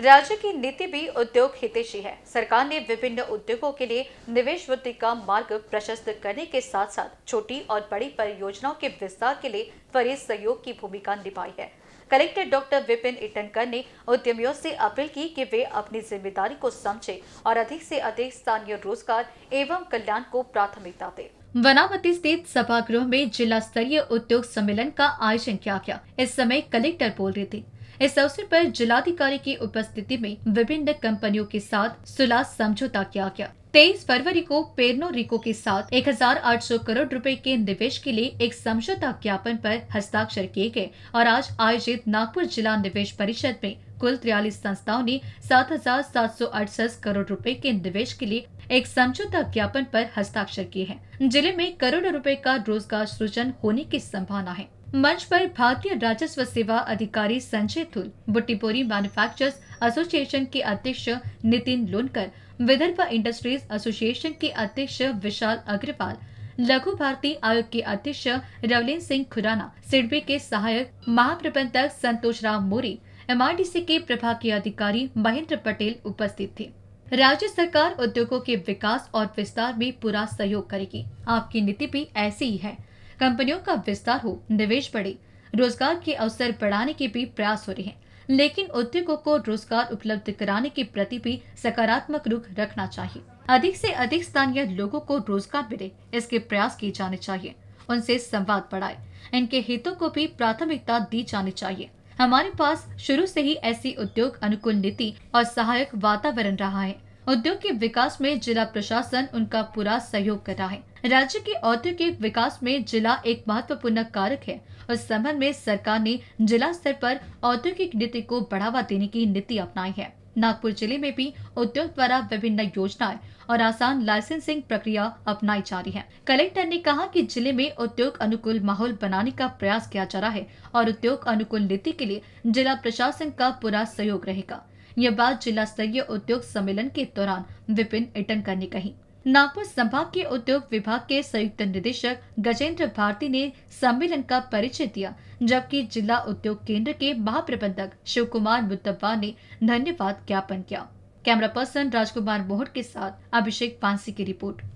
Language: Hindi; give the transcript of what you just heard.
राज्य की नीति भी उद्योग हितेशी है सरकार ने विभिन्न उद्योगों के लिए निवेश वृद्धि का मार्ग प्रशस्त करने के साथ साथ छोटी और बड़ी परियोजनाओं के विस्तार के लिए त्वरित सहयोग की भूमिका निभाई है कलेक्टर डॉक्टर विपिन इटनकर ने उद्यमियों से अपील की कि वे अपनी जिम्मेदारी को समझे और अधिक से अधिक स्थानीय रोजगार एवं कल्याण को प्राथमिकता दे वनामती स्थित सभागृह में जिला स्तरीय उद्योग सम्मेलन का आयोजन किया गया इस समय कलेक्टर बोल रहे थे इस अवसर पर जिलाधिकारी की उपस्थिति में विभिन्न कंपनियों के साथ सुलह समझौता किया गया तेईस फरवरी को पेरनो रिको के साथ 1,800 करोड़ रुपए के निवेश के लिए एक समझौता ज्ञापन पर हस्ताक्षर किए गए और आज आयोजित नागपुर जिला निवेश परिषद में कुल तिरयालीस संस्थाओं ने सात हजार सात सौ अड़सठ करोड़ रुपए के निवेश के लिए एक समझौता ज्ञापन पर हस्ताक्षर किए हैं जिले में करोड़ों रुपए का रोजगार सृजन होने की संभावना है मंच पर भारतीय राजस्व सेवा अधिकारी संजय थुल बुट्टीपुरी मैन्युफैक्चरर्स एसोसिएशन के अध्यक्ष नितिन लोनकर विदर्भ इंडस्ट्रीज एसोसिएशन के अध्यक्ष विशाल अग्रवाल लघु भारती आयोग के अध्यक्ष रवलीन सिंह खुराना सिडबी के सहायक महाप्रबंधक संतोष राम मोरी एम के प्रभागीय अधिकारी महेंद्र पटेल उपस्थित थे राज्य सरकार उद्योगों के विकास और विस्तार में पूरा सहयोग करेगी आपकी नीति भी ऐसी ही है कंपनियों का विस्तार हो निवेश बढ़े रोजगार के अवसर बढ़ाने के भी प्रयास हो रहे हैं लेकिन उद्योगों को रोजगार उपलब्ध कराने के प्रति भी सकारात्मक रुख रखना चाहिए अधिक से अधिक स्थानीय लोगों को रोजगार मिले इसके प्रयास किए जाने चाहिए उनसे संवाद बढ़ाए इनके हितों को भी प्राथमिकता दी जानी चाहिए हमारे पास शुरू से ही ऐसी उद्योग अनुकूल नीति और सहायक वातावरण रहा है उद्योग के विकास में जिला प्रशासन उनका पूरा सहयोग कर रहा है राज्य के औद्योगिक विकास में जिला एक महत्वपूर्ण कारक है और संबंध में सरकार ने जिला स्तर पर औद्योगिक नीति को बढ़ावा देने की नीति अपनाई है नागपुर जिले में भी उद्योग द्वारा विभिन्न योजनाएं और आसान लाइसेंसिंग प्रक्रिया अपनाई जा रही है कलेक्टर ने कहा कि जिले में उद्योग अनुकूल माहौल बनाने का प्रयास किया जा रहा है और उद्योग अनुकूल नीति के लिए जिला प्रशासन का पूरा सहयोग रहेगा यह बात जिला स्तरीय उद्योग सम्मेलन के दौरान विपिन इटनकर ने कही नागपुर संभाग के उद्योग विभाग के संयुक्त निदेशक गजेंद्र भारती ने सम्मेलन का परिचय दिया जबकि जिला उद्योग केंद्र के महाप्रबंधक शिव कुमार मुद्दवा ने धन्यवाद ज्ञापन किया कैमरा पर्सन राजकुमार मोहर के साथ अभिषेक पांसी की रिपोर्ट